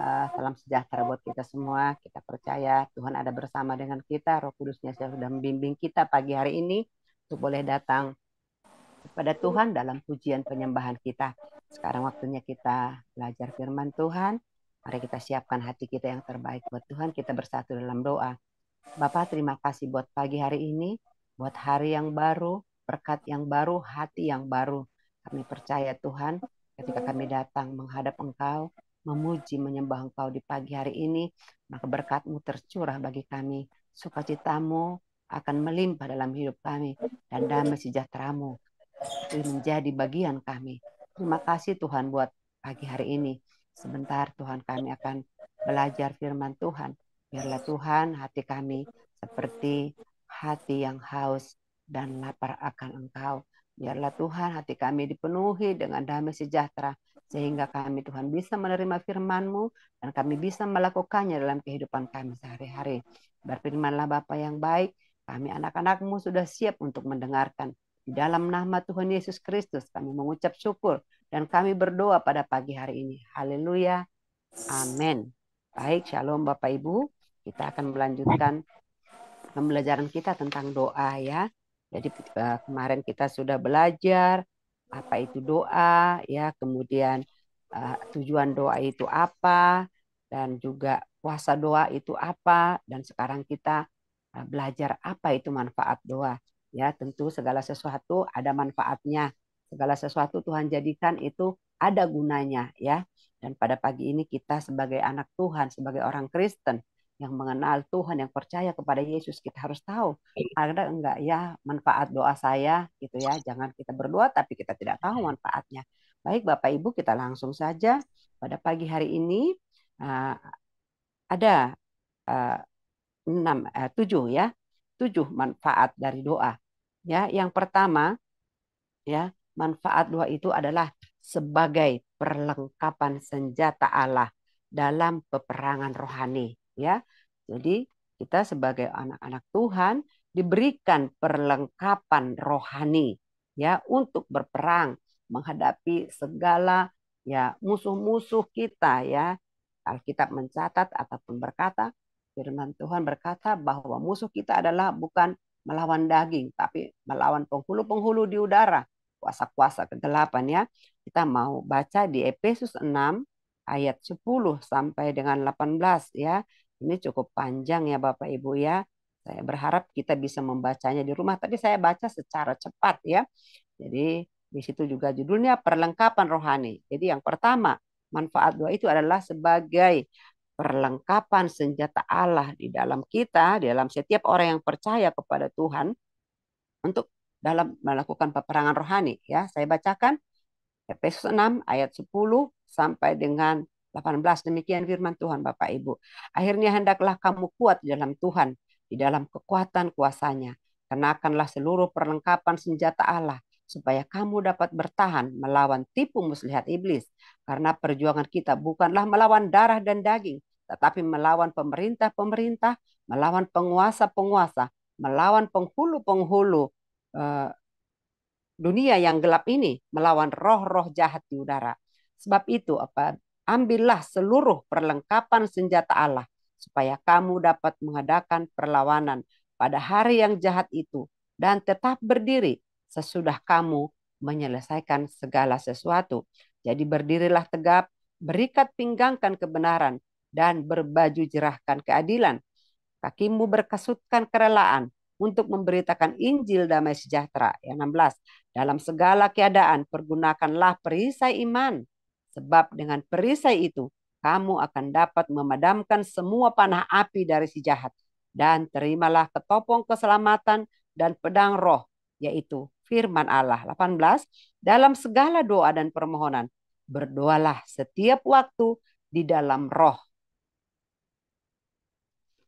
Eh, salam sejahtera buat kita semua. Kita percaya Tuhan ada bersama dengan kita. Roh Kudusnya sudah membimbing kita pagi hari ini untuk boleh datang kepada Tuhan dalam pujian penyembahan kita. Sekarang waktunya kita belajar firman Tuhan. Mari kita siapkan hati kita yang terbaik buat Tuhan. Kita bersatu dalam doa. Bapak terima kasih buat pagi hari ini, buat hari yang baru, berkat yang baru, hati yang baru. Kami percaya Tuhan ketika kami datang menghadap Engkau, memuji menyembah Engkau di pagi hari ini, maka berkatmu tercurah bagi kami. Sukacitamu akan melimpah dalam hidup kami dan damai sejahtera menjadi bagian kami. Terima kasih Tuhan buat pagi hari ini. Sebentar Tuhan kami akan belajar firman Tuhan. Biarlah Tuhan hati kami seperti hati yang haus dan lapar akan Engkau. Biarlah Tuhan hati kami dipenuhi dengan damai sejahtera sehingga kami Tuhan bisa menerima firman-Mu dan kami bisa melakukannya dalam kehidupan kami sehari-hari. Berfirmanlah Bapa yang baik, kami anak-anak-Mu sudah siap untuk mendengarkan. Di dalam nama Tuhan Yesus Kristus kami mengucap syukur dan kami berdoa pada pagi hari ini. Haleluya. Amin. Baik, Shalom Bapak Ibu. Kita akan melanjutkan pembelajaran kita tentang doa ya. Jadi eh, kemarin kita sudah belajar apa itu doa ya kemudian uh, tujuan doa itu apa dan juga puasa doa itu apa dan sekarang kita uh, belajar apa itu manfaat doa ya tentu segala sesuatu ada manfaatnya segala sesuatu Tuhan jadikan itu ada gunanya ya dan pada pagi ini kita sebagai anak Tuhan sebagai orang Kristen yang mengenal Tuhan, yang percaya kepada Yesus, kita harus tahu iya. ada enggak ya manfaat doa saya gitu ya. Jangan kita berdoa tapi kita tidak tahu iya. manfaatnya. Baik Bapak Ibu, kita langsung saja pada pagi hari ini eh, ada eh, enam eh, tujuh ya tujuh manfaat dari doa. Ya, yang pertama ya manfaat doa itu adalah sebagai perlengkapan senjata Allah dalam peperangan rohani ya. Jadi kita sebagai anak-anak Tuhan diberikan perlengkapan rohani ya untuk berperang menghadapi segala ya musuh-musuh kita ya. Alkitab mencatat ataupun berkata firman Tuhan berkata bahwa musuh kita adalah bukan melawan daging tapi melawan penghulu-penghulu di udara, kuasa-kuasa kegelapan ya. Kita mau baca di Efesus 6 ayat 10 sampai dengan 18 ya. Ini cukup panjang ya Bapak Ibu ya. Saya berharap kita bisa membacanya di rumah. Tadi saya baca secara cepat ya. Jadi di situ juga judulnya perlengkapan rohani. Jadi yang pertama, manfaat doa itu adalah sebagai perlengkapan senjata Allah di dalam kita, di dalam setiap orang yang percaya kepada Tuhan untuk dalam melakukan peperangan rohani ya. Saya bacakan Efesus 6 ayat 10 sampai dengan 18 demikian firman Tuhan Bapak Ibu. Akhirnya hendaklah kamu kuat di dalam Tuhan, di dalam kekuatan kuasanya. Kenakanlah seluruh perlengkapan senjata Allah supaya kamu dapat bertahan melawan tipu muslihat iblis. Karena perjuangan kita bukanlah melawan darah dan daging, tetapi melawan pemerintah-pemerintah, melawan penguasa-penguasa, melawan penghulu-penghulu uh, dunia yang gelap ini, melawan roh-roh jahat di udara. Sebab itu apa ambillah seluruh perlengkapan senjata Allah, supaya kamu dapat mengadakan perlawanan pada hari yang jahat itu, dan tetap berdiri sesudah kamu menyelesaikan segala sesuatu. Jadi berdirilah tegap, berikat pinggangkan kebenaran, dan berbaju jerahkan keadilan. Kakimu berkesutkan kerelaan untuk memberitakan Injil damai sejahtera. Yang 16, dalam segala keadaan pergunakanlah perisai iman Sebab dengan perisai itu, kamu akan dapat memadamkan semua panah api dari si jahat. Dan terimalah ketopong keselamatan dan pedang roh, yaitu firman Allah. 18. Dalam segala doa dan permohonan, berdoalah setiap waktu di dalam roh.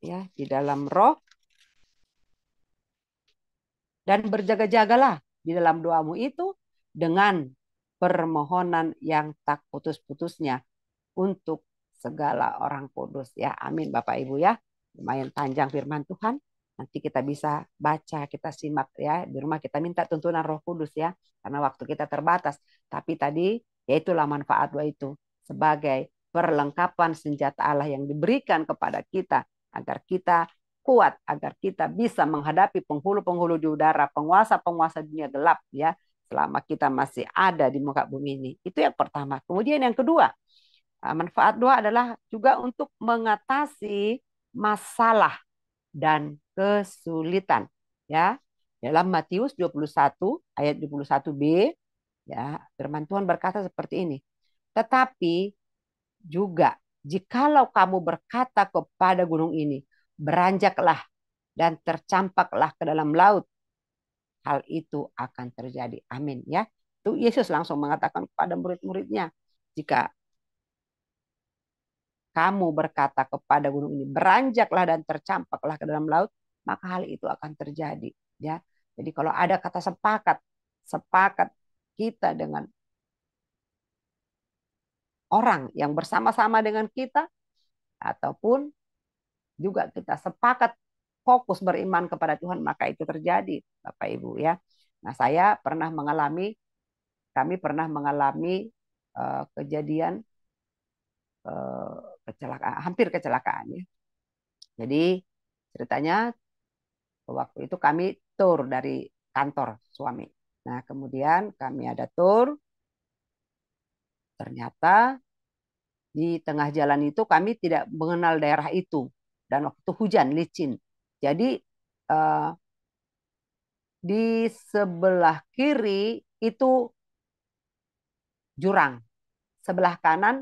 Ya, di dalam roh. Dan berjaga-jagalah di dalam doamu itu dengan permohonan yang tak putus-putusnya untuk segala orang kudus ya. Amin Bapak Ibu ya. Lumayan panjang firman Tuhan. Nanti kita bisa baca, kita simak ya. Di rumah kita minta tuntunan roh kudus ya. Karena waktu kita terbatas. Tapi tadi yaitulah manfaat doa itu. Sebagai perlengkapan senjata Allah yang diberikan kepada kita. Agar kita kuat, agar kita bisa menghadapi penghulu-penghulu di udara, penguasa-penguasa dunia gelap ya selama kita masih ada di muka bumi ini. Itu yang pertama. Kemudian yang kedua, uh, manfaat doa adalah juga untuk mengatasi masalah dan kesulitan. Ya, dalam Matius 21 ayat 21b, ya firman Tuhan berkata seperti ini. Tetapi juga jikalau kamu berkata kepada gunung ini, beranjaklah dan tercampaklah ke dalam laut hal itu akan terjadi. Amin ya. Itu Yesus langsung mengatakan kepada murid-muridnya, jika kamu berkata kepada gunung ini beranjaklah dan tercampaklah ke dalam laut, maka hal itu akan terjadi ya. Jadi kalau ada kata sepakat, sepakat kita dengan orang yang bersama-sama dengan kita ataupun juga kita sepakat fokus beriman kepada Tuhan maka itu terjadi Bapak Ibu ya. Nah saya pernah mengalami kami pernah mengalami uh, kejadian uh, eh, kecelakaan hampir kecelakaan ya. Jadi ceritanya waktu itu kami tur dari kantor suami. Nah kemudian kami ada tur ternyata di tengah jalan itu kami tidak mengenal daerah itu dan waktu itu hujan licin jadi uh, di sebelah kiri itu jurang, sebelah kanan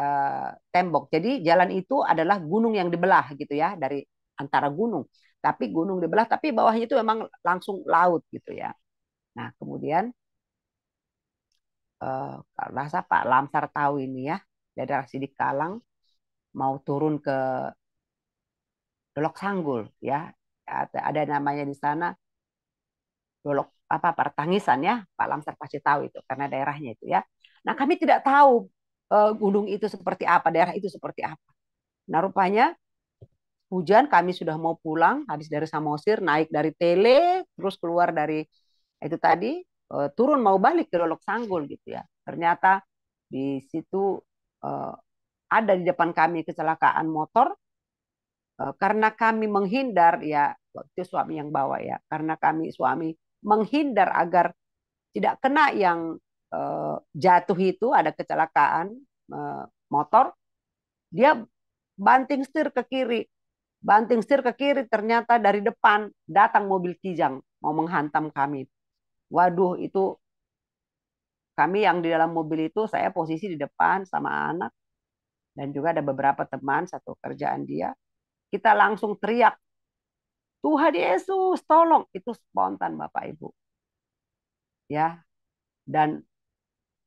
uh, tembok. Jadi jalan itu adalah gunung yang dibelah gitu ya dari antara gunung. Tapi gunung dibelah, tapi bawahnya itu memang langsung laut gitu ya. Nah kemudian uh, eh, rasa Pak Lamsar tahu ini ya dari Sidik Kalang mau turun ke dolok sanggul ya ada namanya di sana dolok apa Pertangisan ya Pak Lamsar pasti tahu itu karena daerahnya itu ya nah kami tidak tahu uh, gunung itu seperti apa daerah itu seperti apa nah rupanya hujan kami sudah mau pulang habis dari Samosir naik dari Tele terus keluar dari itu tadi uh, turun mau balik ke dolok sanggul gitu ya ternyata di situ uh, ada di depan kami kecelakaan motor Eh, karena kami menghindar ya itu suami yang bawa ya karena kami suami menghindar agar tidak kena yang eh, jatuh itu ada kecelakaan eh, motor dia banting setir ke kiri banting setir ke kiri ternyata dari depan datang mobil kijang mau menghantam kami waduh itu kami yang di dalam mobil itu saya posisi di depan sama anak dan juga ada beberapa teman satu kerjaan dia kita langsung teriak, Tuhan Yesus tolong. Itu spontan Bapak Ibu. Ya, dan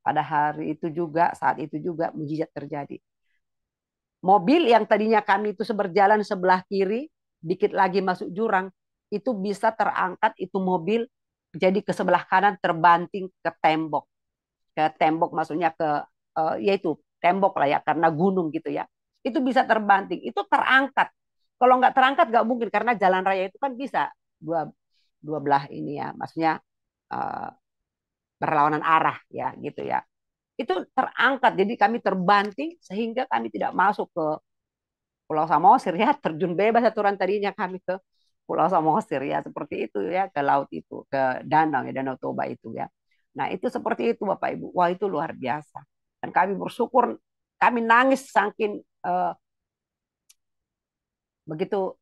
pada hari itu juga, saat itu juga mujizat terjadi. Mobil yang tadinya kami itu seberjalan sebelah kiri, dikit lagi masuk jurang, itu bisa terangkat itu mobil jadi ke sebelah kanan terbanting ke tembok. Ke tembok maksudnya ke eh, yaitu tembok lah ya karena gunung gitu ya. Itu bisa terbanting, itu terangkat kalau nggak terangkat nggak mungkin karena jalan raya itu kan bisa dua dua belah ini ya, maksudnya uh, berlawanan arah ya gitu ya. Itu terangkat jadi kami terbanting sehingga kami tidak masuk ke Pulau Samosir ya terjun bebas aturan tadinya kami ke Pulau Samosir ya seperti itu ya ke laut itu ke danau ya Danau Toba itu ya. Nah itu seperti itu Bapak Ibu. Wah itu luar biasa. Dan kami bersyukur kami nangis saking uh, begitu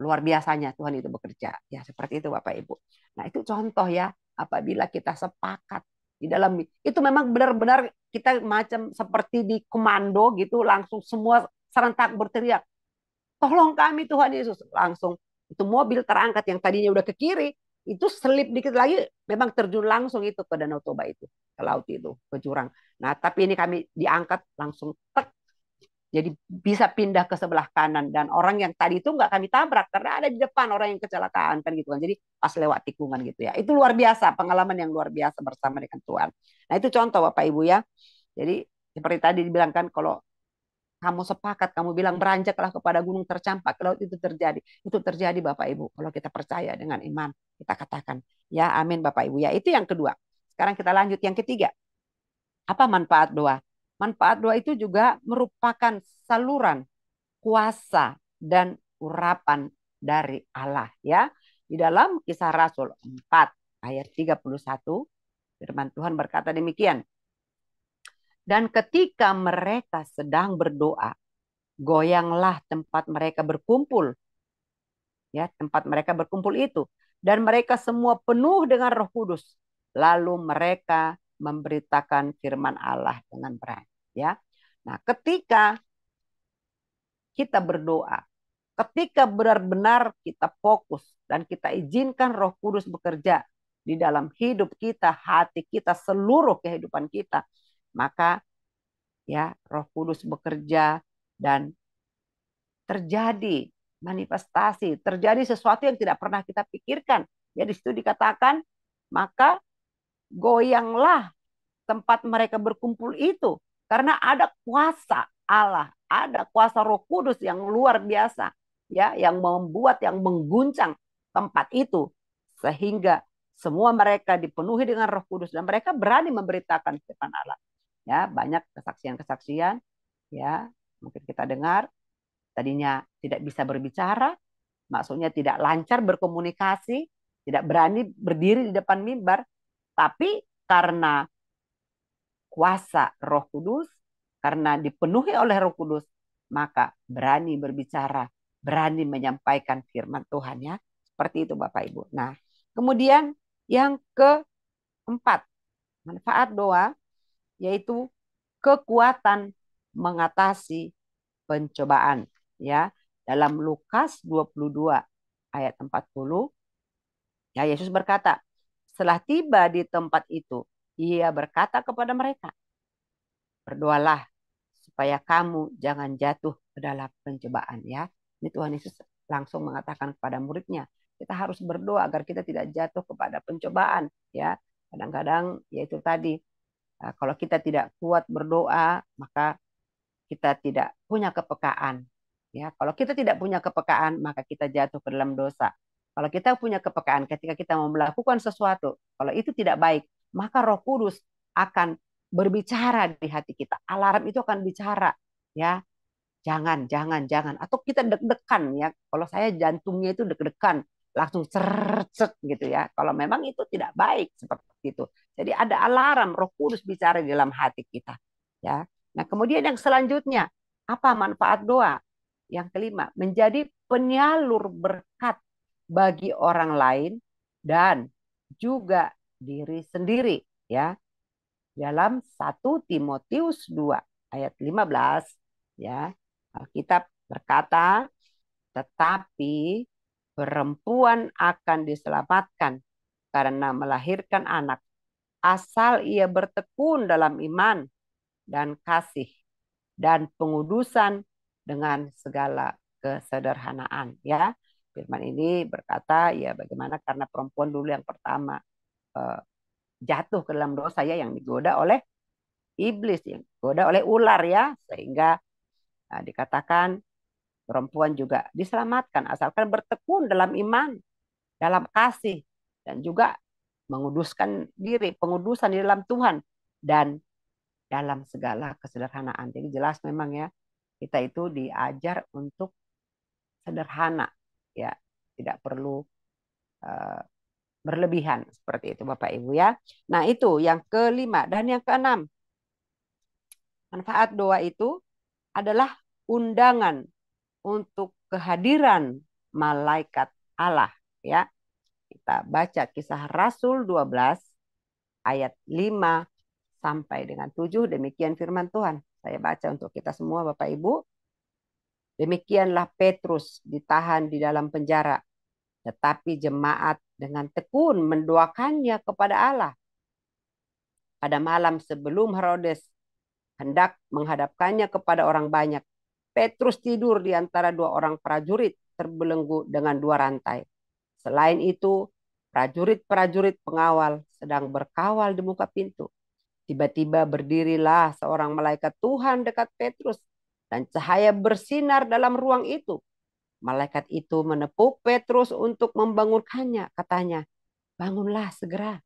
luar biasanya Tuhan itu bekerja. Ya seperti itu Bapak Ibu. Nah itu contoh ya apabila kita sepakat di dalam itu memang benar-benar kita macam seperti di komando gitu langsung semua serentak berteriak tolong kami Tuhan Yesus langsung itu mobil terangkat yang tadinya udah ke kiri itu selip dikit lagi memang terjun langsung itu ke Danau Toba itu ke laut itu ke jurang nah tapi ini kami diangkat langsung tek jadi bisa pindah ke sebelah kanan dan orang yang tadi itu nggak kami tabrak karena ada di depan orang yang kecelakaan kan gitu kan. Jadi pas lewat tikungan gitu ya. Itu luar biasa pengalaman yang luar biasa bersama dengan Tuhan. Nah itu contoh Bapak Ibu ya. Jadi seperti tadi dibilangkan kalau kamu sepakat, kamu bilang beranjaklah kepada gunung tercampak, kalau itu terjadi. Itu terjadi Bapak Ibu kalau kita percaya dengan iman, kita katakan ya amin Bapak Ibu ya. Itu yang kedua. Sekarang kita lanjut yang ketiga. Apa manfaat doa? Manfaat doa itu juga merupakan saluran kuasa dan urapan dari Allah ya. Di dalam kisah Rasul 4 ayat 31 firman Tuhan berkata demikian. Dan ketika mereka sedang berdoa, goyanglah tempat mereka berkumpul. Ya, tempat mereka berkumpul itu dan mereka semua penuh dengan Roh Kudus. Lalu mereka memberitakan firman Allah dengan berani ya. Nah, ketika kita berdoa, ketika benar-benar kita fokus dan kita izinkan Roh Kudus bekerja di dalam hidup kita, hati kita, seluruh kehidupan kita, maka ya Roh Kudus bekerja dan terjadi manifestasi, terjadi sesuatu yang tidak pernah kita pikirkan. Ya di situ dikatakan maka goyanglah tempat mereka berkumpul itu. Karena ada kuasa Allah, ada kuasa roh kudus yang luar biasa. ya Yang membuat, yang mengguncang tempat itu. Sehingga semua mereka dipenuhi dengan roh kudus. Dan mereka berani memberitakan di depan Allah. Ya, banyak kesaksian-kesaksian ya mungkin kita dengar tadinya tidak bisa berbicara, maksudnya tidak lancar berkomunikasi, tidak berani berdiri di depan mimbar, tapi karena kuasa Roh Kudus, karena dipenuhi oleh Roh Kudus, maka berani berbicara, berani menyampaikan firman Tuhan ya. Seperti itu Bapak Ibu. Nah, kemudian yang keempat, manfaat doa yaitu kekuatan mengatasi pencobaan ya. Dalam Lukas 22 ayat 40 ya Yesus berkata, setelah tiba di tempat itu, ia berkata kepada mereka, "Berdoalah supaya kamu jangan jatuh ke dalam pencobaan." Ya, ini Tuhan Yesus langsung mengatakan kepada muridnya, kita harus berdoa agar kita tidak jatuh kepada pencobaan. Ya, kadang-kadang yaitu tadi ah, kalau kita tidak kuat berdoa, maka kita tidak punya kepekaan. Ya, kalau kita tidak punya kepekaan, maka kita jatuh ke dalam dosa. Kalau kita punya kepekaan ketika kita mau melakukan sesuatu, kalau itu tidak baik, maka Roh Kudus akan berbicara di hati kita. Alarm itu akan bicara, ya. Jangan, jangan, jangan. Atau kita deg-degan ya. Kalau saya jantungnya itu deg-degan, langsung cercet gitu ya. Kalau memang itu tidak baik seperti itu. Jadi ada alarm Roh Kudus bicara di dalam hati kita, ya. Nah, kemudian yang selanjutnya, apa manfaat doa? Yang kelima, menjadi penyalur berkat bagi orang lain dan juga diri sendiri ya. Dalam 1 Timotius 2 ayat 15 ya, Alkitab berkata, tetapi perempuan akan diselamatkan karena melahirkan anak asal ia bertekun dalam iman dan kasih dan pengudusan dengan segala kesederhanaan ya Firman ini berkata, ya bagaimana karena perempuan dulu yang pertama eh, jatuh ke dalam dosa ya yang digoda oleh iblis, yang digoda oleh ular ya, sehingga nah, dikatakan perempuan juga diselamatkan asalkan bertekun dalam iman, dalam kasih dan juga menguduskan diri, pengudusan di dalam Tuhan dan dalam segala kesederhanaan. Jadi jelas memang ya, kita itu diajar untuk sederhana ya tidak perlu uh, berlebihan seperti itu Bapak Ibu ya. Nah, itu yang kelima dan yang keenam. Manfaat doa itu adalah undangan untuk kehadiran malaikat Allah ya. Kita baca kisah Rasul 12 ayat 5 sampai dengan 7 demikian firman Tuhan. Saya baca untuk kita semua Bapak Ibu. Demikianlah Petrus ditahan di dalam penjara, tetapi jemaat dengan tekun mendoakannya kepada Allah. Pada malam sebelum Herodes hendak menghadapkannya kepada orang banyak, Petrus tidur di antara dua orang prajurit terbelenggu dengan dua rantai. Selain itu, prajurit-prajurit pengawal sedang berkawal di muka pintu. Tiba-tiba berdirilah seorang malaikat Tuhan dekat Petrus dan cahaya bersinar dalam ruang itu. Malaikat itu menepuk Petrus untuk membangunkannya. Katanya, bangunlah segera.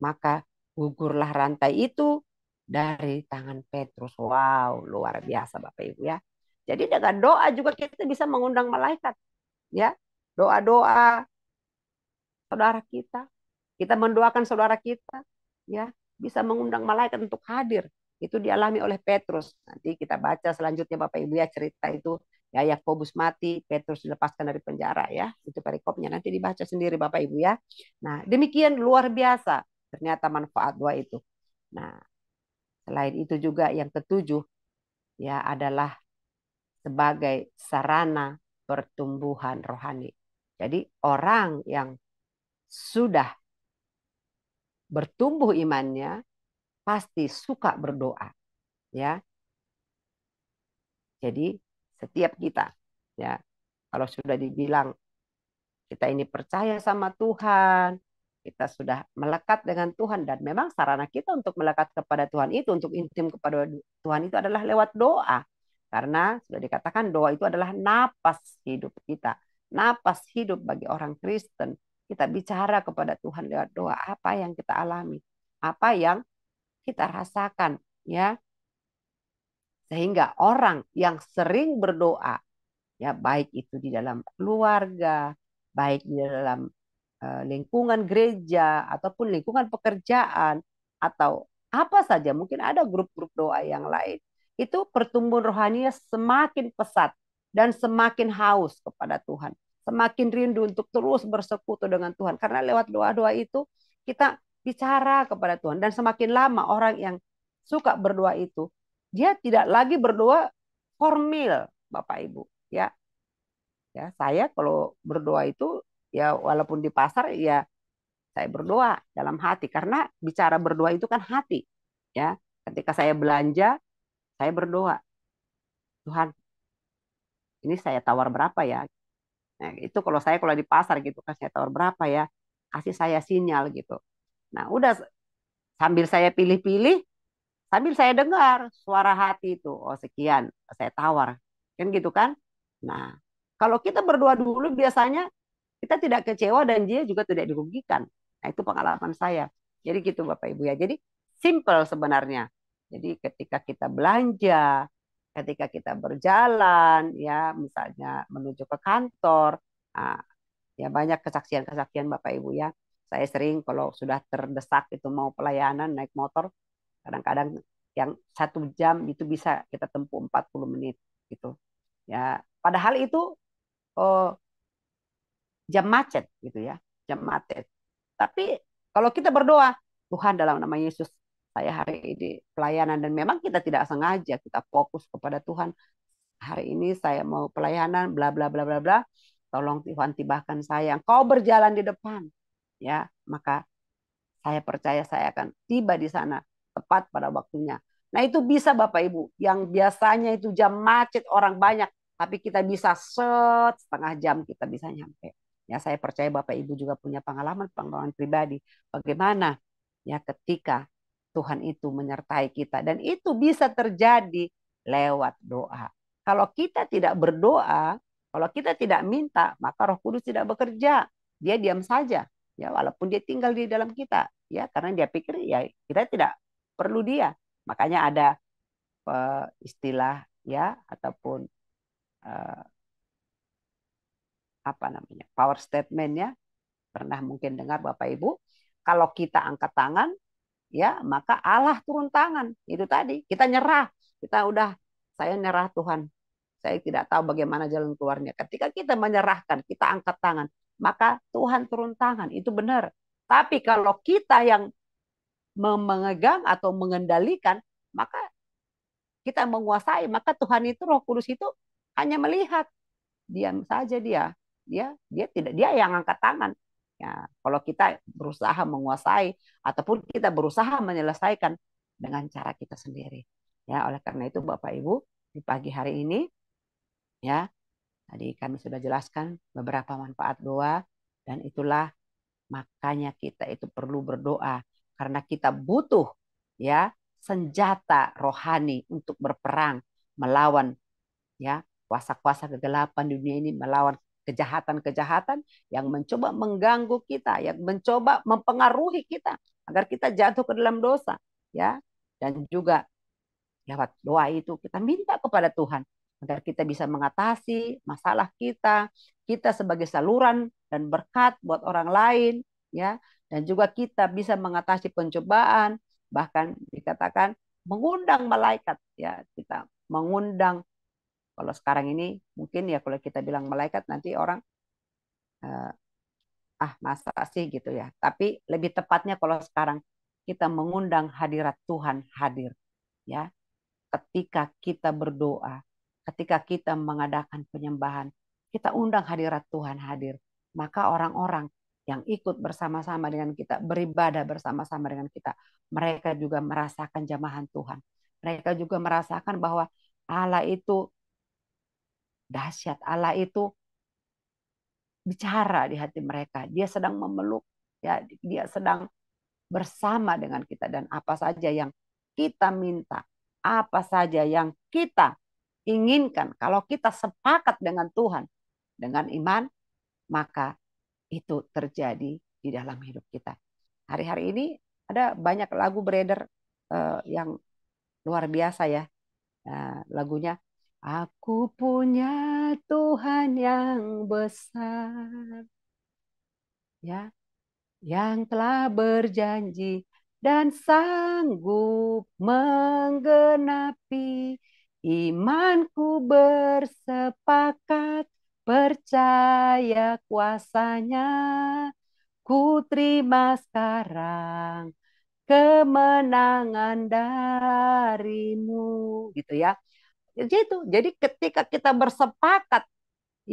Maka gugurlah rantai itu dari tangan Petrus. Wow, luar biasa Bapak Ibu ya. Jadi dengan doa juga kita bisa mengundang malaikat. Ya, doa-doa saudara kita. Kita mendoakan saudara kita, ya, bisa mengundang malaikat untuk hadir itu dialami oleh Petrus. Nanti kita baca selanjutnya Bapak Ibu ya cerita itu ya Yakobus mati, Petrus dilepaskan dari penjara ya. Itu perikopnya nanti dibaca sendiri Bapak Ibu ya. Nah, demikian luar biasa ternyata manfaat doa itu. Nah, selain itu juga yang ketujuh ya adalah sebagai sarana pertumbuhan rohani. Jadi orang yang sudah bertumbuh imannya pasti suka berdoa. Ya. Jadi setiap kita ya kalau sudah dibilang kita ini percaya sama Tuhan, kita sudah melekat dengan Tuhan dan memang sarana kita untuk melekat kepada Tuhan itu untuk intim kepada Tuhan itu adalah lewat doa. Karena sudah dikatakan doa itu adalah napas hidup kita, napas hidup bagi orang Kristen. Kita bicara kepada Tuhan lewat doa apa yang kita alami, apa yang kita rasakan ya. Sehingga orang yang sering berdoa ya baik itu di dalam keluarga, baik di dalam eh, lingkungan gereja ataupun lingkungan pekerjaan atau apa saja mungkin ada grup-grup doa yang lain itu pertumbuhan rohaninya semakin pesat dan semakin haus kepada Tuhan semakin rindu untuk terus bersekutu dengan Tuhan karena lewat doa-doa itu kita bicara kepada Tuhan dan semakin lama orang yang suka berdoa itu dia tidak lagi berdoa formil Bapak Ibu ya ya saya kalau berdoa itu ya walaupun di pasar ya saya berdoa dalam hati karena bicara berdoa itu kan hati ya ketika saya belanja saya berdoa Tuhan ini saya tawar berapa ya nah, itu kalau saya kalau di pasar gitu kan saya tawar berapa ya kasih saya sinyal gitu Nah, udah sambil saya pilih-pilih, sambil saya dengar suara hati itu, oh sekian, saya tawar. Kan gitu kan? Nah, kalau kita berdua dulu biasanya kita tidak kecewa dan dia juga tidak dirugikan. Nah, itu pengalaman saya. Jadi gitu Bapak Ibu ya. Jadi simple sebenarnya. Jadi ketika kita belanja, ketika kita berjalan ya misalnya menuju ke kantor, nah, ya banyak kesaksian-kesaksian Bapak Ibu ya. Saya sering kalau sudah terdesak itu mau pelayanan naik motor, kadang-kadang yang satu jam itu bisa kita tempuh 40 menit gitu. Ya, padahal itu oh, jam macet gitu ya, jam macet. Tapi kalau kita berdoa, Tuhan dalam nama Yesus, saya hari ini pelayanan dan memang kita tidak sengaja kita fokus kepada Tuhan. Hari ini saya mau pelayanan bla bla bla bla bla. Tolong Tuhan tibahkan saya. Engkau berjalan di depan ya maka saya percaya saya akan tiba di sana tepat pada waktunya. Nah itu bisa Bapak Ibu, yang biasanya itu jam macet orang banyak, tapi kita bisa set setengah jam kita bisa nyampe. Ya saya percaya Bapak Ibu juga punya pengalaman pengalaman pribadi bagaimana ya ketika Tuhan itu menyertai kita dan itu bisa terjadi lewat doa. Kalau kita tidak berdoa, kalau kita tidak minta, maka Roh Kudus tidak bekerja. Dia diam saja ya walaupun dia tinggal di dalam kita ya karena dia pikir ya kita tidak perlu dia makanya ada uh, istilah ya ataupun uh, apa namanya power statement ya pernah mungkin dengar bapak ibu kalau kita angkat tangan ya maka Allah turun tangan itu tadi kita nyerah kita udah saya nyerah Tuhan saya tidak tahu bagaimana jalan keluarnya ketika kita menyerahkan kita angkat tangan maka Tuhan turun tangan. Itu benar. Tapi kalau kita yang memegang atau mengendalikan, maka kita menguasai, maka Tuhan itu Roh Kudus itu hanya melihat. Diam saja dia. Dia dia tidak dia yang angkat tangan. Ya, kalau kita berusaha menguasai ataupun kita berusaha menyelesaikan dengan cara kita sendiri. Ya, oleh karena itu Bapak Ibu, di pagi hari ini ya, Tadi kami sudah jelaskan beberapa manfaat doa dan itulah makanya kita itu perlu berdoa karena kita butuh ya senjata rohani untuk berperang melawan ya kuasa-kuasa kegelapan dunia ini melawan kejahatan-kejahatan yang mencoba mengganggu kita, yang mencoba mempengaruhi kita agar kita jatuh ke dalam dosa, ya. Dan juga lewat doa itu kita minta kepada Tuhan agar kita bisa mengatasi masalah kita, kita sebagai saluran dan berkat buat orang lain, ya, dan juga kita bisa mengatasi pencobaan, bahkan dikatakan mengundang malaikat, ya, kita mengundang. Kalau sekarang ini mungkin ya kalau kita bilang malaikat nanti orang eh, ah masa sih gitu ya. Tapi lebih tepatnya kalau sekarang kita mengundang hadirat Tuhan hadir, ya, ketika kita berdoa ketika kita mengadakan penyembahan, kita undang hadirat Tuhan hadir. Maka orang-orang yang ikut bersama-sama dengan kita, beribadah bersama-sama dengan kita, mereka juga merasakan jamahan Tuhan. Mereka juga merasakan bahwa Allah itu dahsyat, Allah itu bicara di hati mereka. Dia sedang memeluk, ya, dia sedang bersama dengan kita dan apa saja yang kita minta, apa saja yang kita inginkan, kalau kita sepakat dengan Tuhan, dengan iman, maka itu terjadi di dalam hidup kita. Hari-hari ini ada banyak lagu beredar uh, yang luar biasa ya. Uh, lagunya Aku punya Tuhan yang besar. Ya. Yang telah berjanji dan sanggup menggenapi Imanku bersepakat, percaya kuasanya, ku terima sekarang kemenangan darimu gitu ya jadi itu jadi ketika kita bersepakat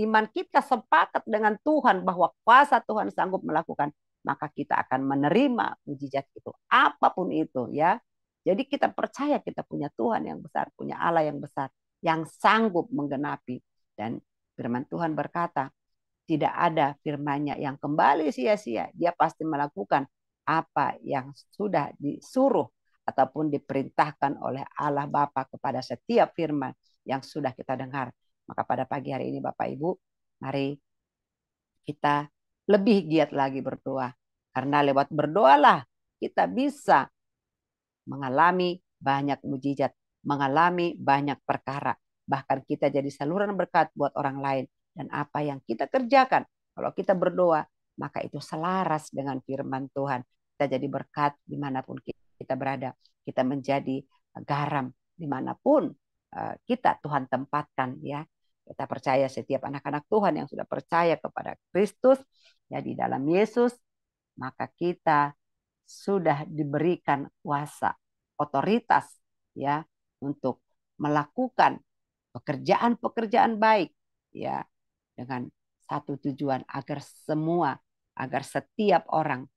iman kita sepakat dengan Tuhan bahwa kuasa Tuhan sanggup melakukan maka kita akan menerima mujizat itu apapun itu ya jadi kita percaya kita punya Tuhan yang besar, punya Allah yang besar, yang sanggup menggenapi. Dan firman Tuhan berkata, tidak ada firmannya yang kembali sia-sia. Dia pasti melakukan apa yang sudah disuruh ataupun diperintahkan oleh Allah Bapa kepada setiap firman yang sudah kita dengar. Maka pada pagi hari ini Bapak Ibu, mari kita lebih giat lagi berdoa. Karena lewat berdoalah kita bisa mengalami banyak mujizat, mengalami banyak perkara. Bahkan kita jadi saluran berkat buat orang lain. Dan apa yang kita kerjakan, kalau kita berdoa, maka itu selaras dengan firman Tuhan. Kita jadi berkat dimanapun kita berada. Kita menjadi garam dimanapun eh, kita Tuhan tempatkan ya. Kita percaya setiap anak-anak Tuhan yang sudah percaya kepada Kristus, ya di dalam Yesus, maka kita sudah diberikan kuasa, otoritas ya untuk melakukan pekerjaan-pekerjaan baik ya dengan satu tujuan agar semua agar setiap orang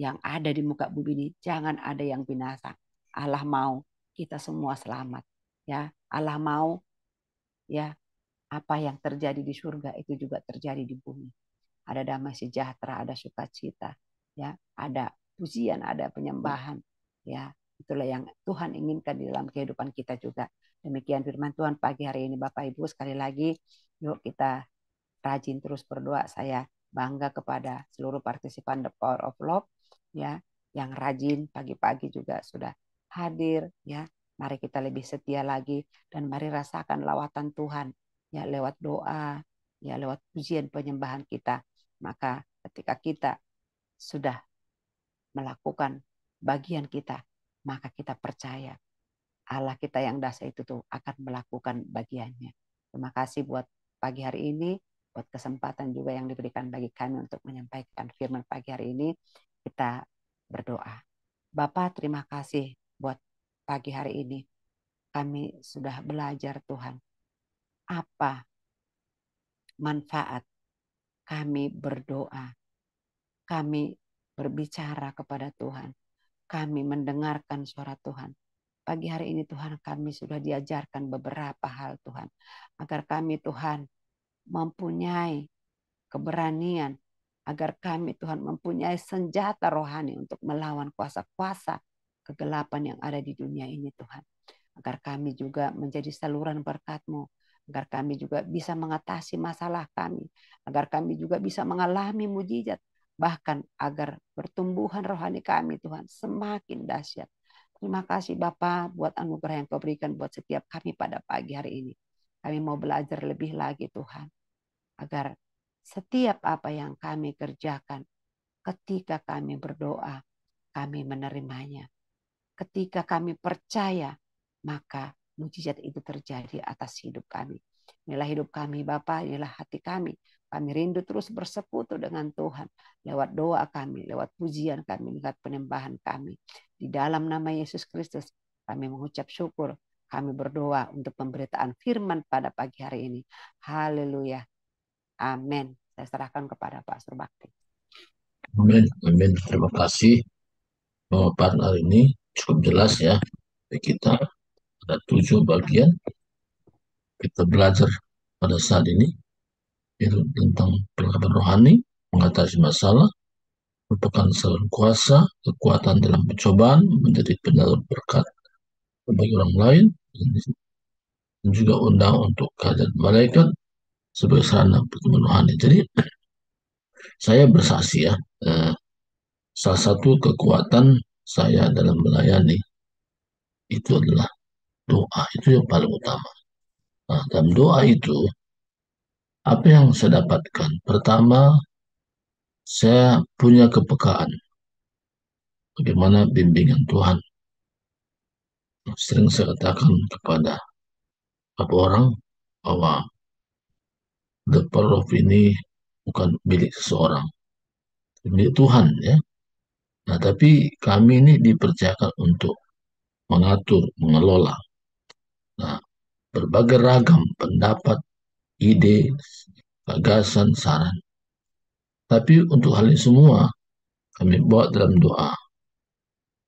yang ada di muka bumi ini jangan ada yang binasa. Allah mau kita semua selamat ya. Allah mau ya apa yang terjadi di surga itu juga terjadi di bumi. Ada damai sejahtera, ada sukacita, ya, ada pujian, ada penyembahan. Ya, itulah yang Tuhan inginkan di dalam kehidupan kita juga. Demikian firman Tuhan pagi hari ini Bapak Ibu sekali lagi yuk kita rajin terus berdoa. Saya bangga kepada seluruh partisipan The Power of Love ya yang rajin pagi-pagi juga sudah hadir ya. Mari kita lebih setia lagi dan mari rasakan lawatan Tuhan ya lewat doa, ya lewat pujian penyembahan kita. Maka ketika kita sudah melakukan bagian kita, maka kita percaya Allah kita yang dasar itu tuh akan melakukan bagiannya. Terima kasih buat pagi hari ini, buat kesempatan juga yang diberikan bagi kami untuk menyampaikan firman pagi hari ini. Kita berdoa. Bapak terima kasih buat pagi hari ini. Kami sudah belajar Tuhan apa manfaat kami berdoa, kami berbicara kepada Tuhan. Kami mendengarkan suara Tuhan. Pagi hari ini Tuhan kami sudah diajarkan beberapa hal Tuhan. Agar kami Tuhan mempunyai keberanian. Agar kami Tuhan mempunyai senjata rohani untuk melawan kuasa-kuasa kegelapan yang ada di dunia ini Tuhan. Agar kami juga menjadi saluran berkat-Mu agar kami juga bisa mengatasi masalah kami, agar kami juga bisa mengalami mujizat bahkan agar pertumbuhan rohani kami Tuhan semakin dahsyat. Terima kasih Bapak buat anugerah yang kau berikan buat setiap kami pada pagi hari ini. Kami mau belajar lebih lagi Tuhan. Agar setiap apa yang kami kerjakan ketika kami berdoa, kami menerimanya. Ketika kami percaya, maka mujizat itu terjadi atas hidup kami. Inilah hidup kami Bapak, inilah hati kami. Kami rindu terus bersekutu dengan Tuhan lewat doa kami, lewat pujian kami, lewat penembahan kami. Di dalam nama Yesus Kristus kami mengucap syukur, kami berdoa untuk pemberitaan firman pada pagi hari ini. Haleluya. Amin. Saya serahkan kepada Pak Surbakti. Amin. Amin. Terima kasih. Pemaparan hari ini cukup jelas ya. Kita ada tujuh bagian. Kita belajar pada saat ini yaitu tentang perlengkapan rohani, mengatasi masalah, merupakan saluran kuasa, kekuatan dalam pencobaan, menjadi penyalur berkat bagi orang lain, dan juga undang untuk keadaan malaikat sebagai sarana pertemuan rohani. Jadi, saya bersaksi ya, eh, salah satu kekuatan saya dalam melayani itu adalah doa. Itu yang paling utama. Nah, dalam doa itu, apa yang saya dapatkan? Pertama, saya punya kepekaan. Bagaimana bimbingan Tuhan? Sering saya katakan kepada beberapa orang bahwa the power of ini bukan milik seseorang, milik Tuhan ya. Nah, tapi kami ini dipercayakan untuk mengatur, mengelola. Nah, berbagai ragam pendapat, ide, gagasan, saran. Tapi untuk hal ini semua kami buat dalam doa.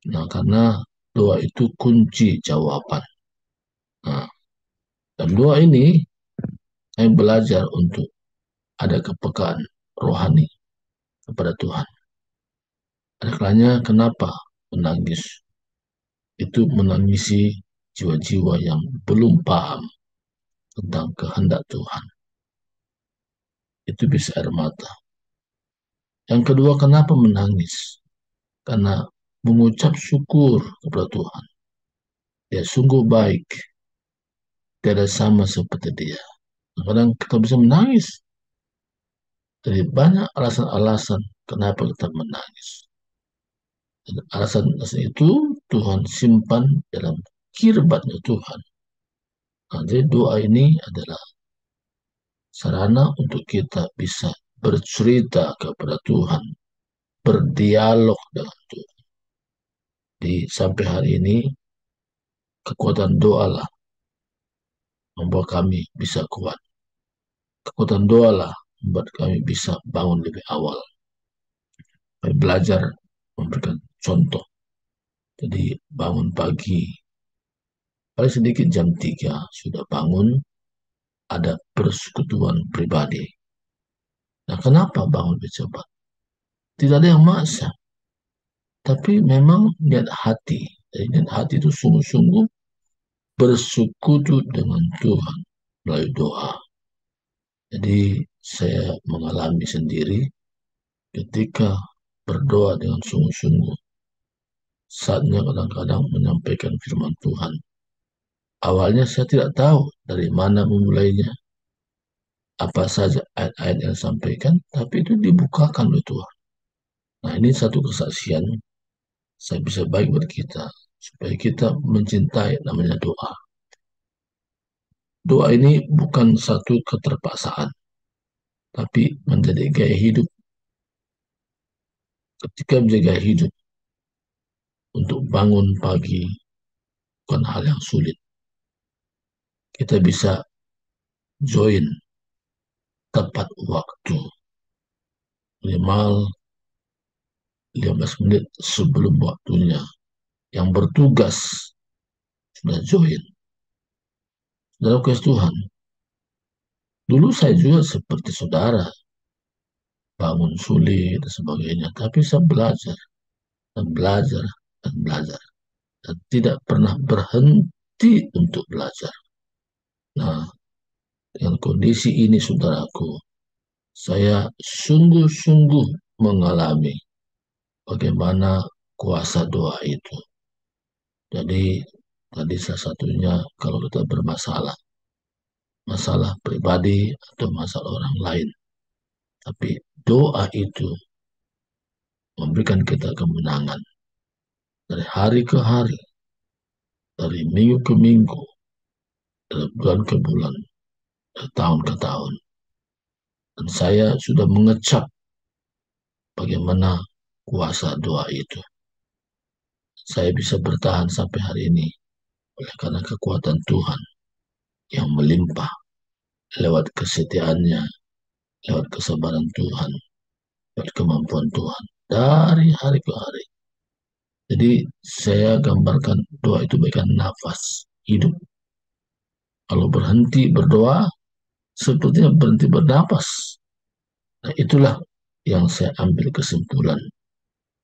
Nah, karena doa itu kunci jawaban. Nah, dalam doa ini saya belajar untuk ada kepekaan rohani kepada Tuhan. Ada kenapa menangis? Itu menangisi jiwa-jiwa yang belum paham tentang kehendak Tuhan. Itu bisa air mata. Yang kedua, kenapa menangis? Karena mengucap syukur kepada Tuhan. Dia sungguh baik. Tidak sama seperti dia. Kadang kita bisa menangis. Jadi banyak alasan-alasan kenapa kita menangis. Dan alasan-alasan itu Tuhan simpan dalam kirbatnya Tuhan jadi doa ini adalah sarana untuk kita bisa bercerita kepada Tuhan, berdialog dengan Tuhan. Di sampai hari ini kekuatan doa lah membuat kami bisa kuat. Kekuatan doa lah membuat kami bisa bangun lebih awal. Kami belajar memberikan contoh. Jadi bangun pagi, Paling sedikit jam 3 sudah bangun ada persekutuan pribadi. Nah kenapa bangun cepat Tidak ada yang maksa. Tapi memang niat hati. Jadi niat hati itu sungguh-sungguh bersekutu dengan Tuhan melalui doa. Jadi saya mengalami sendiri ketika berdoa dengan sungguh-sungguh. Saatnya kadang-kadang menyampaikan firman Tuhan Awalnya saya tidak tahu dari mana memulainya. Apa saja ayat-ayat yang disampaikan, tapi itu dibukakan oleh Tuhan. Nah ini satu kesaksian saya bisa baik buat kita. Supaya kita mencintai namanya doa. Doa ini bukan satu keterpaksaan, tapi menjadi gaya hidup. Ketika menjaga hidup, untuk bangun pagi bukan hal yang sulit kita bisa join tepat waktu. minimal 15 menit sebelum waktunya. Yang bertugas sudah join. Dalam kasih Tuhan. Dulu saya juga seperti saudara. Bangun sulit dan sebagainya. Tapi saya belajar. Dan belajar. Dan belajar. Dan tidak pernah berhenti untuk belajar. Nah, dengan kondisi ini saudaraku, saya sungguh-sungguh mengalami bagaimana kuasa doa itu. Jadi tadi salah satunya kalau kita bermasalah, masalah pribadi atau masalah orang lain. Tapi doa itu memberikan kita kemenangan dari hari ke hari, dari minggu ke minggu, dari bulan ke bulan, dari tahun ke tahun. Dan saya sudah mengecap bagaimana kuasa doa itu. Saya bisa bertahan sampai hari ini oleh karena kekuatan Tuhan yang melimpah lewat kesetiaannya, lewat kesabaran Tuhan, lewat kemampuan Tuhan dari hari ke hari. Jadi saya gambarkan doa itu bagikan nafas hidup kalau berhenti berdoa, sepertinya berhenti bernapas. Nah, itulah yang saya ambil kesimpulan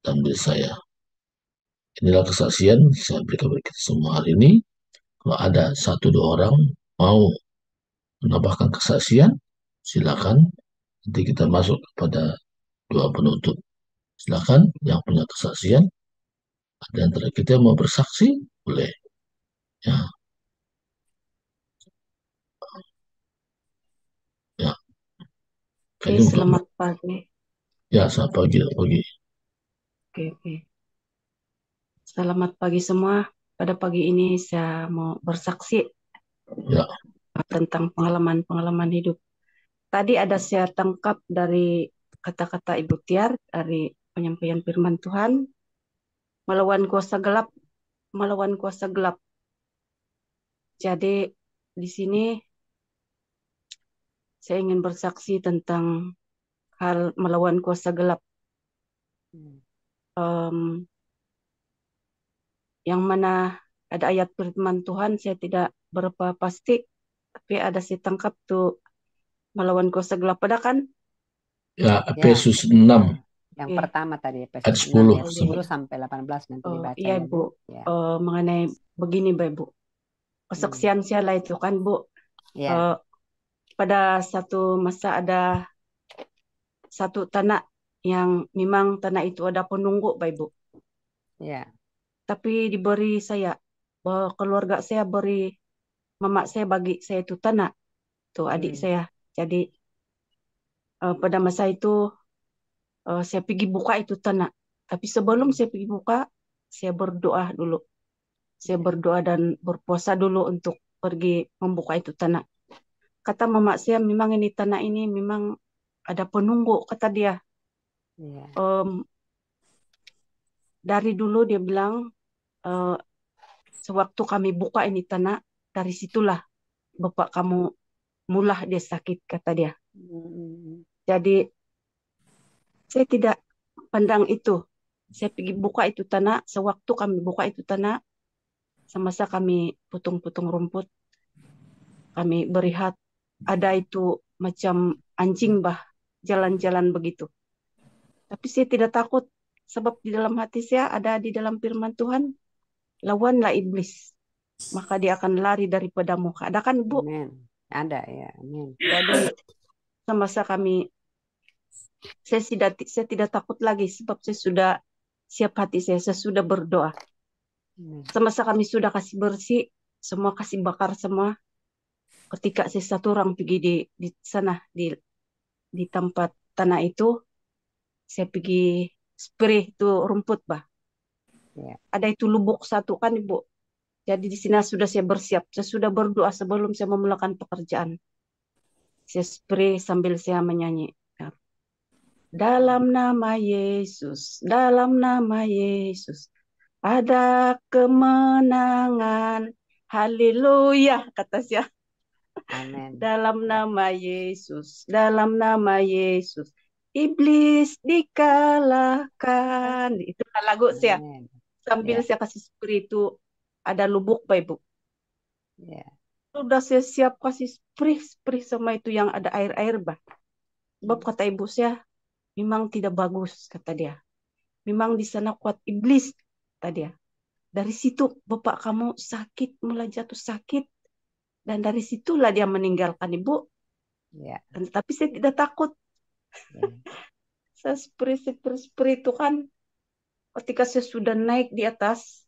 ambil saya. Inilah kesaksian saya berikan kepada kita semua hari ini. Kalau ada satu dua orang mau menambahkan kesaksian, silakan. Nanti kita masuk kepada dua penutup. Silakan yang punya kesaksian, ada yang antara kita mau bersaksi, boleh. Ya, Oke, okay, selamat pagi. Ya, selamat pagi, Oke, pagi. Oke, oke. Selamat pagi semua. Pada pagi ini saya mau bersaksi ya. tentang pengalaman-pengalaman hidup. Tadi ada saya tangkap dari kata-kata Ibu Tiar dari penyampaian firman Tuhan melawan kuasa gelap, melawan kuasa gelap. Jadi di sini saya ingin bersaksi tentang hal melawan kuasa gelap. Um, yang mana ada ayat firman Tuhan, saya tidak berapa pasti, tapi ada si tangkap tuh melawan kuasa gelap. Pada kan? Ya, ya. Efesus ya. 6 yang okay. Iya. pertama tadi Efesus 10, 10 sampai 18 nanti oh, dibaca. Iya, ya, Bu. Ya. Uh, mengenai begini, Bu. Kesaksian hmm. lah itu kan, Bu. Ya. Uh, pada satu masa ada satu tanah yang memang tanah itu ada penunggu, Pak Ibu. Ya. Tapi diberi saya, eh, keluarga saya beri, mama saya bagi saya itu tanah, tuh adik hmm. saya. Jadi uh, pada masa itu uh, saya pergi buka itu tanah. Tapi sebelum saya pergi buka, saya berdoa dulu. Saya ya. berdoa dan berpuasa dulu untuk pergi membuka itu tanah kata mama saya memang ini tanah ini memang ada penunggu kata dia yeah. Iya. um, dari dulu dia bilang uh, sewaktu kami buka ini tanah dari situlah bapak kamu mulah dia sakit kata dia mm. jadi saya tidak pandang itu saya pergi buka itu tanah sewaktu kami buka itu tanah semasa kami putung-putung rumput kami berihat ada itu macam anjing bah jalan-jalan begitu. Tapi saya tidak takut sebab di dalam hati saya ada di dalam firman Tuhan lawanlah iblis maka dia akan lari daripada muka. Ada kan Bu? Amen. Ada ya. Amin. Jadi semasa kami saya tidak saya tidak takut lagi sebab saya sudah siap hati saya saya sudah berdoa. Semasa kami sudah kasih bersih, semua kasih bakar semua, ketika si satu orang pergi di di sana di di tempat tanah itu saya pergi spray itu rumput bah yeah. ada itu lubuk satu kan ibu jadi di sini sudah saya bersiap saya sudah berdoa sebelum saya memulakan pekerjaan saya spray sambil saya menyanyi dalam nama Yesus dalam nama Yesus ada kemenangan haleluya kata saya Amen. Dalam nama Yesus, dalam nama Yesus, iblis dikalahkan. Itu lagu saya. Sambil yeah. saya kasih spray itu ada lubuk Pak Ibu. Yeah. Sudah saya siap kasih spray spray sama itu yang ada air-air bah. Sebab hmm. kata ibu saya memang tidak bagus kata dia. Memang di sana kuat iblis tadi ya. Dari situ bapak kamu sakit mulai jatuh sakit dan dari situlah dia meninggalkan ibu. Ya. Dan, tapi saya tidak takut. Ya. saya spirit-spirit itu kan ketika saya sudah naik di atas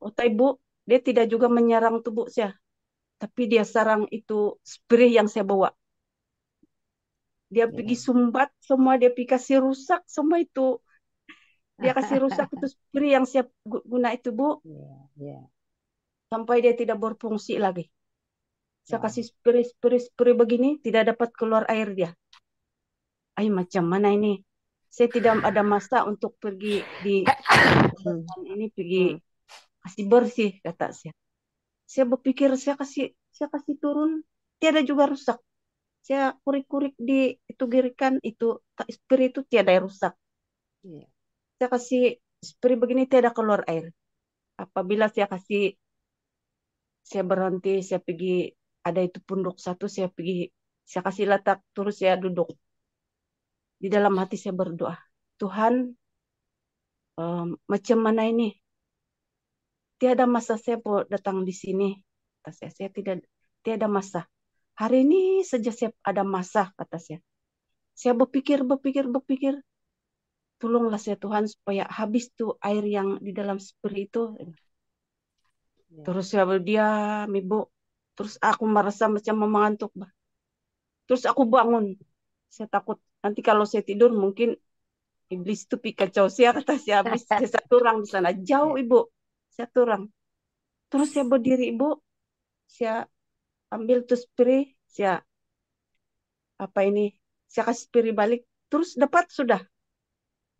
otak ibu, dia tidak juga menyerang tubuh saya. Tapi dia sarang itu spirit yang saya bawa. Dia ya. pergi sumbat semua, dia pergi kasih rusak semua itu. Dia kasih rusak itu spirit yang saya guna itu, Bu. Ya, ya. Sampai dia tidak berfungsi lagi saya nah. kasih spray spray spray begini tidak dapat keluar air dia ay macam mana ini saya tidak ada masa untuk pergi di ini pergi kasih bersih kata saya saya berpikir saya kasih saya kasih turun tiada juga rusak saya kurik-kurik di itu girikan itu spray itu tiada yang rusak iya. saya kasih spray begini tiada keluar air apabila saya kasih saya berhenti saya pergi ada itu punduk satu saya pergi saya kasih letak terus saya duduk di dalam hati saya berdoa Tuhan um, macam mana ini tiada masa saya mau datang di sini kata saya saya tidak tiada masa hari ini saja saya ada masa kata saya saya berpikir berpikir berpikir tolonglah saya Tuhan supaya habis tuh air yang di dalam spirit itu ya. terus saya berdiam ibu Terus aku merasa macam mengantuk, bah. Terus aku bangun. Saya takut nanti kalau saya tidur mungkin iblis itu Pikachu ya, saya kata saya habis saya satu orang di sana jauh iya. ibu satu orang terus saya berdiri ibu saya ambil tuh spray saya apa ini saya kasih spray balik terus dapat sudah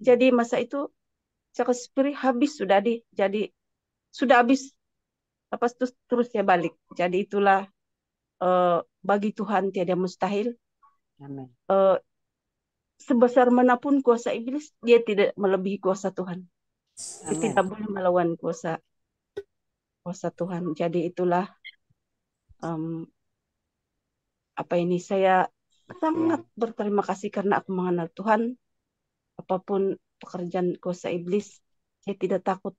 jadi masa itu saya kasih spray habis sudah di jadi sudah habis Lepas terus terusnya balik. Jadi itulah uh, bagi Tuhan tiada mustahil. Amin. Uh, sebesar manapun kuasa iblis, dia tidak melebihi kuasa Tuhan. Amen. Dia tidak boleh melawan kuasa kuasa Tuhan. Jadi itulah um, apa ini saya sangat berterima kasih karena aku mengenal Tuhan. Apapun pekerjaan kuasa iblis, saya tidak takut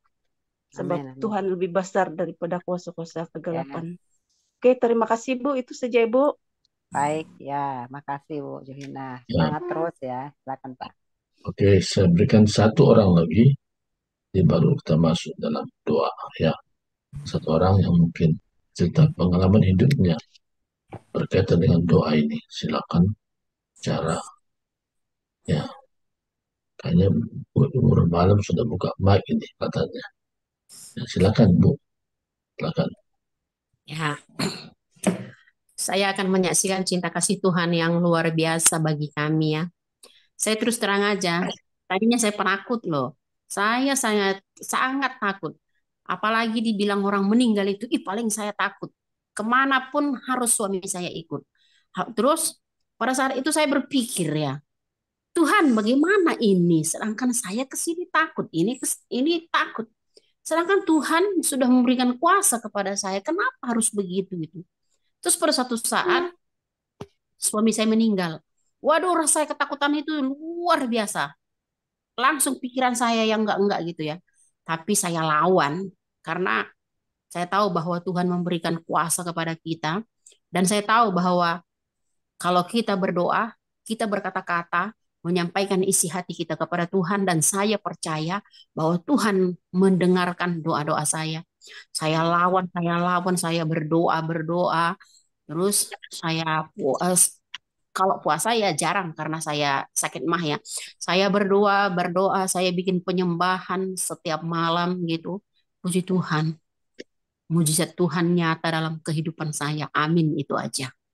Sebab amin, Tuhan lebih besar daripada kuasa-kuasa kegelapan. Ya. Oke, terima kasih Bu. Itu saja Ibu. Baik, ya. Makasih Bu Johina. Ya. Semangat ya. terus ya. Silakan Pak. Oke, saya berikan satu orang lagi. ini baru kita masuk dalam doa ya. Satu orang yang mungkin cerita pengalaman hidupnya berkaitan dengan doa ini. Silakan cara ya. Kayaknya umur malam sudah buka mic ini katanya. Ya, silakan Bu. Silakan. Ya. Saya akan menyaksikan cinta kasih Tuhan yang luar biasa bagi kami ya. Saya terus terang aja, tadinya saya penakut loh. Saya sangat sangat takut. Apalagi dibilang orang meninggal itu, ih paling saya takut. Kemanapun harus suami saya ikut. Terus pada saat itu saya berpikir ya, Tuhan bagaimana ini? Sedangkan saya kesini takut, ini kes, ini takut. Sedangkan Tuhan sudah memberikan kuasa kepada saya. Kenapa harus begitu gitu? Terus pada satu saat hmm. suami saya meninggal. Waduh, rasa ketakutan itu luar biasa. Langsung pikiran saya yang enggak-enggak gitu ya. Tapi saya lawan karena saya tahu bahwa Tuhan memberikan kuasa kepada kita dan saya tahu bahwa kalau kita berdoa, kita berkata-kata, menyampaikan isi hati kita kepada Tuhan dan saya percaya bahwa Tuhan mendengarkan doa-doa saya. Saya lawan, saya lawan, saya berdoa, berdoa. Terus saya puas, eh, kalau puasa ya jarang karena saya sakit mah ya. Saya berdoa, berdoa, saya bikin penyembahan setiap malam gitu. Puji Tuhan. Mujizat Tuhan nyata dalam kehidupan saya. Amin itu aja.